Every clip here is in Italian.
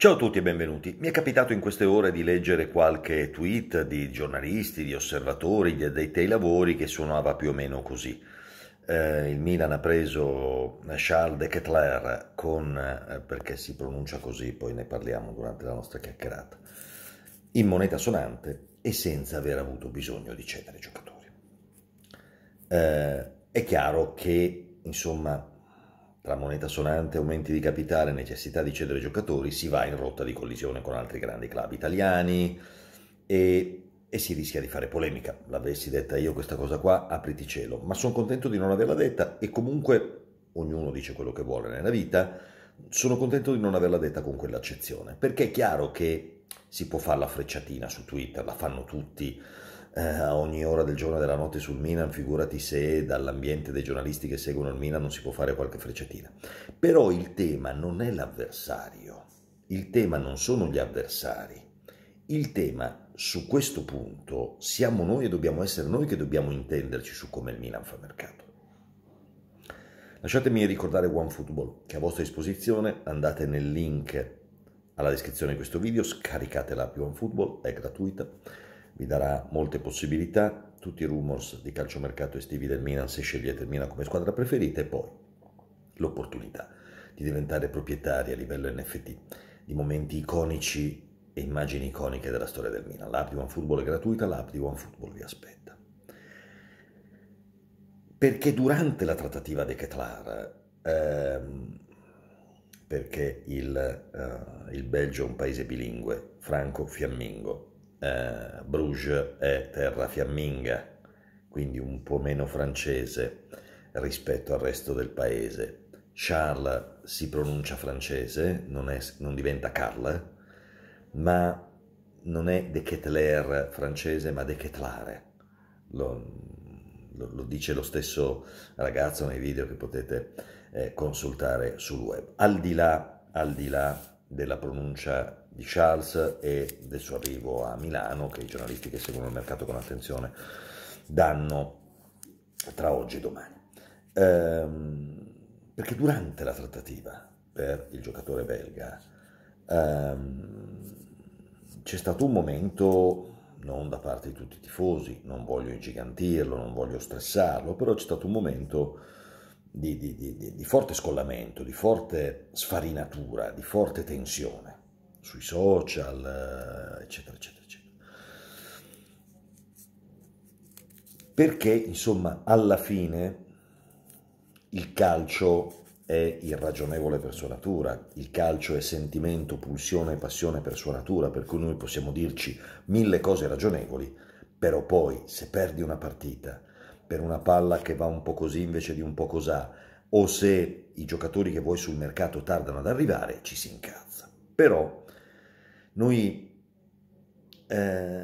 Ciao a tutti e benvenuti. Mi è capitato in queste ore di leggere qualche tweet di giornalisti, di osservatori, di addetti ai lavori che suonava più o meno così. Eh, il Milan ha preso Charles de Ketler con, eh, perché si pronuncia così, poi ne parliamo durante la nostra chiacchierata, in moneta sonante e senza aver avuto bisogno di cedere giocatori. Eh, è chiaro che, insomma, tra moneta sonante, aumenti di capitale necessità di cedere giocatori si va in rotta di collisione con altri grandi club italiani e, e si rischia di fare polemica. L'avessi detta io questa cosa qua, apriti cielo. Ma sono contento di non averla detta e comunque ognuno dice quello che vuole nella vita. Sono contento di non averla detta con quell'accezione, perché è chiaro che si può fare la frecciatina su Twitter, la fanno tutti eh, a ogni ora del giorno e della notte sul Milan, figurati se dall'ambiente dei giornalisti che seguono il Milan non si può fare qualche frecciatina. Però il tema non è l'avversario, il tema non sono gli avversari, il tema su questo punto siamo noi e dobbiamo essere noi che dobbiamo intenderci su come il Milan fa mercato. Lasciatemi ricordare OneFootball che è a vostra disposizione, andate nel link alla descrizione di questo video, scaricate l'app OneFootball, è gratuita vi darà molte possibilità, tutti i rumors di calciomercato estivi del Milan se scegliete il Milan come squadra preferita e poi l'opportunità di diventare proprietari a livello NFT di momenti iconici e immagini iconiche della storia del Milan. L'app di OneFootball è gratuita, l'app di OneFootball vi aspetta. Perché durante la trattativa di Ketlar, ehm, perché il, eh, il Belgio è un paese bilingue, franco-fiammingo, eh, Bruges è terra fiamminga, quindi un po' meno francese rispetto al resto del paese. Charles si pronuncia francese, non, è, non diventa Carl, ma non è De Kettler francese, ma De Kettlare. Lo, lo, lo, dice lo stesso ragazzo nei video che potete eh, consultare sul web. Al di là, al di là della pronuncia di Charles e del suo arrivo a Milano, che i giornalisti che seguono il mercato con attenzione danno tra oggi e domani. Ehm, perché durante la trattativa per il giocatore belga ehm, c'è stato un momento, non da parte di tutti i tifosi, non voglio ingigantirlo, non voglio stressarlo, però c'è stato un momento di, di, di, di, forte scollamento, di forte sfarinatura, di forte tensione sui social, eh, eccetera, eccetera, eccetera. Perché, insomma, alla fine il calcio è irragionevole per sua natura, il calcio è sentimento, pulsione e passione per sua natura, per cui noi possiamo dirci mille cose ragionevoli, però poi se perdi una partita, per una palla che va un po' così invece di un po' cos'ha, o se i giocatori che vuoi sul mercato tardano ad arrivare, ci si incazza. Però noi eh,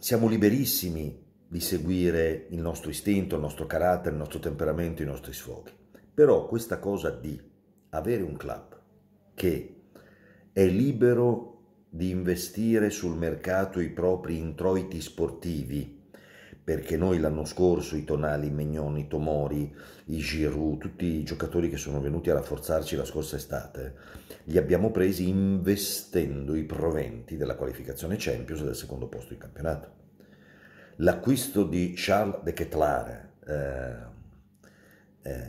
siamo liberissimi di seguire il nostro istinto, il nostro carattere, il nostro temperamento, i nostri sfoghi. Però questa cosa di avere un club che è libero di investire sul mercato i propri introiti sportivi, perché noi l'anno scorso i Tonali, i Megnoni, i Tomori, i Giroud, tutti i giocatori che sono venuti a rafforzarci la scorsa estate, li abbiamo presi investendo i proventi della qualificazione Champions del secondo posto in campionato. L'acquisto di Charles de Ketlare, eh, eh,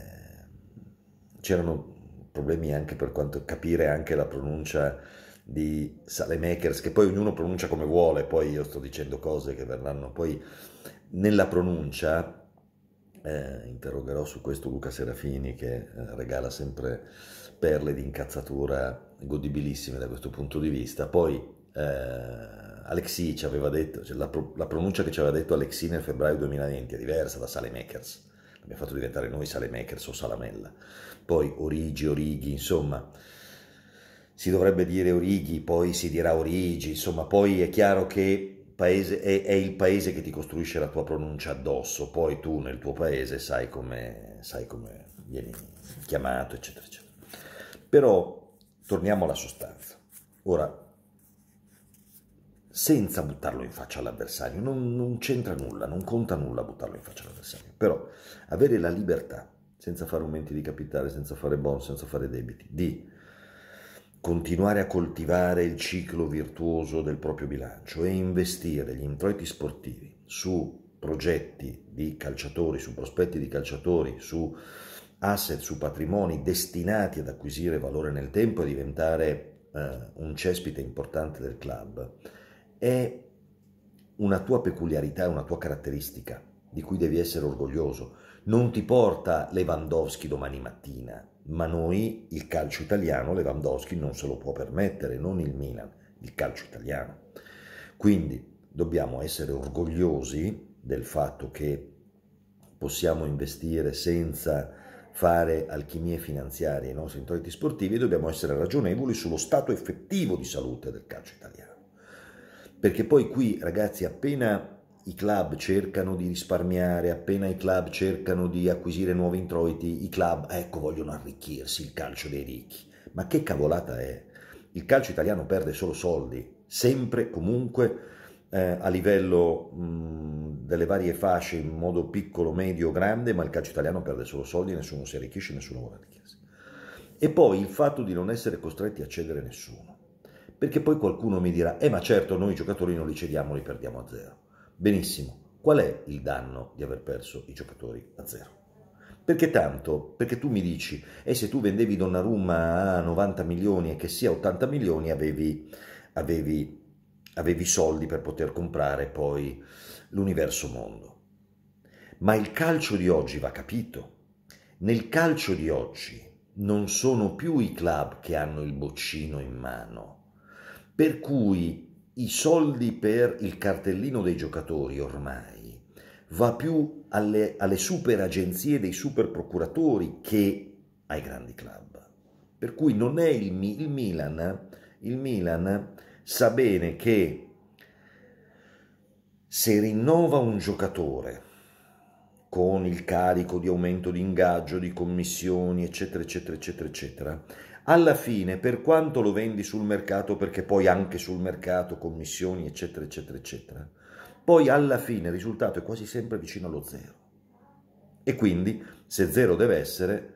c'erano problemi anche per quanto capire anche la pronuncia di Salemakers, che poi ognuno pronuncia come vuole, poi io sto dicendo cose che verranno poi nella pronuncia, eh, interrogherò su questo Luca Serafini che eh, regala sempre perle di incazzatura godibilissime da questo punto di vista. Poi eh, Alexi ci aveva detto, cioè la, pro, la, pronuncia che ci aveva detto Alexi nel febbraio 2020 è diversa da Sale Makers, l'abbiamo fatto diventare noi Sale Makers o Salamella. Poi Origi, Origi, insomma si dovrebbe dire Origi, poi si dirà Origi, insomma poi è chiaro che paese, è, è, il paese che ti costruisce la tua pronuncia addosso, poi tu nel tuo paese sai come, sai come vieni chiamato, eccetera, eccetera. Però torniamo alla sostanza. Ora, senza buttarlo in faccia all'avversario, non, non c'entra nulla, non conta nulla buttarlo in faccia all'avversario, però avere la libertà, senza fare aumenti di capitale, senza fare bon, senza fare debiti, di continuare a coltivare il ciclo virtuoso del proprio bilancio e investire gli introiti sportivi su progetti di calciatori, su prospetti di calciatori, su asset, su patrimoni destinati ad acquisire valore nel tempo e diventare eh, un cespite importante del club, è una tua peculiarità, una tua caratteristica di cui devi essere orgoglioso. Non ti porta Lewandowski domani mattina, ma noi, il calcio italiano, Lewandowski non se lo può permettere, non il Milan, il calcio italiano. Quindi dobbiamo essere orgogliosi del fatto che possiamo investire senza fare alchimie finanziarie ai nostri introiti sportivi e dobbiamo essere ragionevoli sullo stato effettivo di salute del calcio italiano. Perché poi qui, ragazzi, appena i club cercano di risparmiare, appena i club cercano di acquisire nuovi introiti, i club, ecco, vogliono arricchirsi il calcio dei ricchi. Ma che cavolata è? Il calcio italiano perde solo soldi, sempre, comunque, eh, a livello mh, delle varie fasce, in modo piccolo, medio, grande, ma il calcio italiano perde solo soldi, nessuno si arricchisce, nessuno vuole arricchirsi. E poi il fatto di non essere costretti a cedere nessuno perché poi qualcuno mi dirà, eh ma certo noi giocatori non li cediamo, li perdiamo a zero. Benissimo, qual è il danno di aver perso i giocatori a zero? Perché tanto? Perché tu mi dici, e eh, se tu vendevi Donnarumma a 90 milioni e che sia 80 milioni, avevi, avevi, avevi soldi per poter comprare poi l'universo mondo. Ma il calcio di oggi va capito. Nel calcio di oggi non sono più i club che hanno il boccino in mano. Per cui i soldi per il cartellino dei giocatori ormai va più alle, alle super agenzie dei super procuratori che ai grandi club. Per cui non è il, il Milan, il Milan sa bene che se rinnova un giocatore con il carico di aumento di ingaggio, di commissioni, eccetera, eccetera, eccetera, eccetera, alla fine, per quanto lo vendi sul mercato, perché poi anche sul mercato, commissioni, eccetera, eccetera, eccetera, poi alla fine il risultato è quasi sempre vicino allo zero. E quindi, se zero deve essere,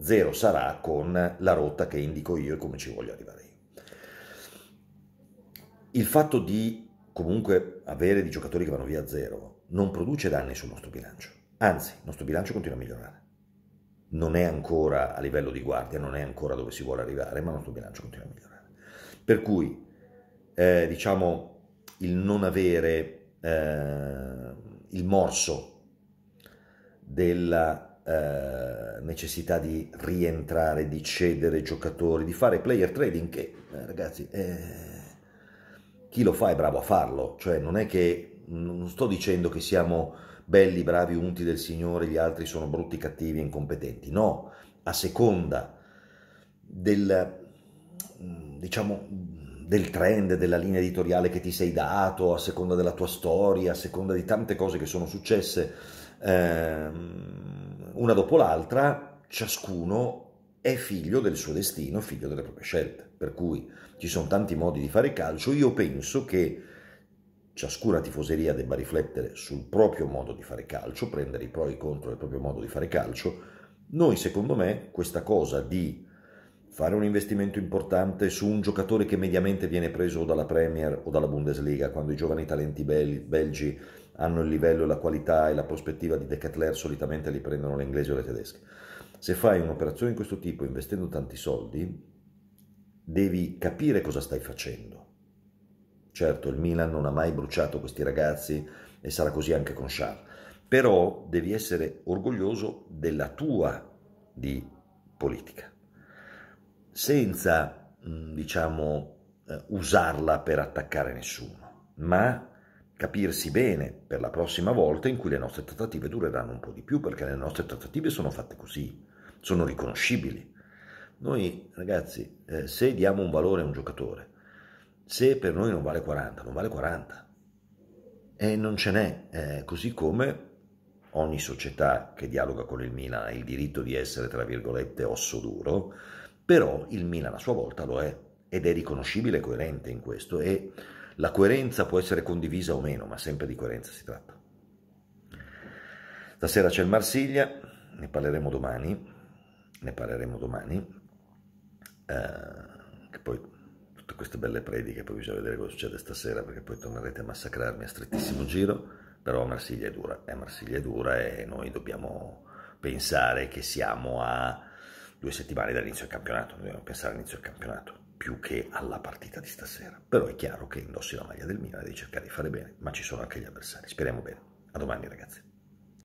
zero sarà con la rotta che indico io e come ci voglio arrivare io. Il fatto di comunque avere dei giocatori che vanno via a zero non produce danni sul nostro bilancio, anzi, il nostro bilancio continua a migliorare non è ancora a livello di guardia, non è ancora dove si vuole arrivare, ma il nostro bilancio continua a migliorare. Per cui, eh, diciamo, il non avere eh, il morso della eh, necessità di rientrare, di cedere giocatori, di fare player trading, che eh, ragazzi, eh, chi lo fa è bravo a farlo, cioè non è che, non sto dicendo che siamo belli, bravi, unti del Signore, gli altri sono brutti, cattivi e incompetenti. No, a seconda del, mm, diciamo, del trend, della linea editoriale che ti sei dato, a seconda della tua storia, a seconda di tante cose che sono successe ehm, una dopo l'altra, ciascuno è figlio del suo destino, figlio delle proprie scelte. Per cui ci sono tanti modi di fare calcio. Io penso che ciascuna tifoseria debba riflettere sul proprio modo di fare calcio, prendere i pro e i contro del proprio modo di fare calcio. Noi, secondo me, questa cosa di fare un investimento importante su un giocatore che mediamente viene preso dalla Premier o dalla Bundesliga, quando i giovani talenti bel- belgi hanno il livello, la qualità e la prospettiva di Decathlon, solitamente li prendono le inglesi o le tedesche. Se fai un'operazione di questo tipo investendo tanti soldi, devi capire cosa stai facendo Certo, il Milan non ha mai bruciato questi ragazzi e sarà così anche con Charles. Però devi essere orgoglioso della tua di politica, senza, mm, diciamo, eh, usarla per attaccare nessuno, ma capirsi bene per la prossima volta in cui le nostre trattative dureranno un po' di più, perché le nostre trattative sono fatte così, sono riconoscibili. Noi ragazzi, eh, se diamo un valore a un giocatore, se per noi non vale 40, non vale 40. E non ce n'è, eh, così come ogni società che dialoga con il Milan ha il diritto di essere, tra virgolette, osso duro, però il Milan a sua volta lo è ed è riconoscibile e coerente in questo e la coerenza può essere condivisa o meno, ma sempre di coerenza si tratta. Stasera c'è il Marsiglia, ne parleremo domani, ne parleremo domani, eh, che poi queste belle prediche, poi bisogna vedere cosa succede stasera perché poi tornerete a massacrarmi a strettissimo giro, però Marsiglia è dura, è Marsiglia dura e noi dobbiamo pensare che siamo a due settimane dall'inizio del campionato, dobbiamo pensare all'inizio del campionato più che alla partita di stasera, però è chiaro che indossi la maglia del Milan e devi cercare di fare bene, ma ci sono anche gli avversari, speriamo bene, a domani ragazzi.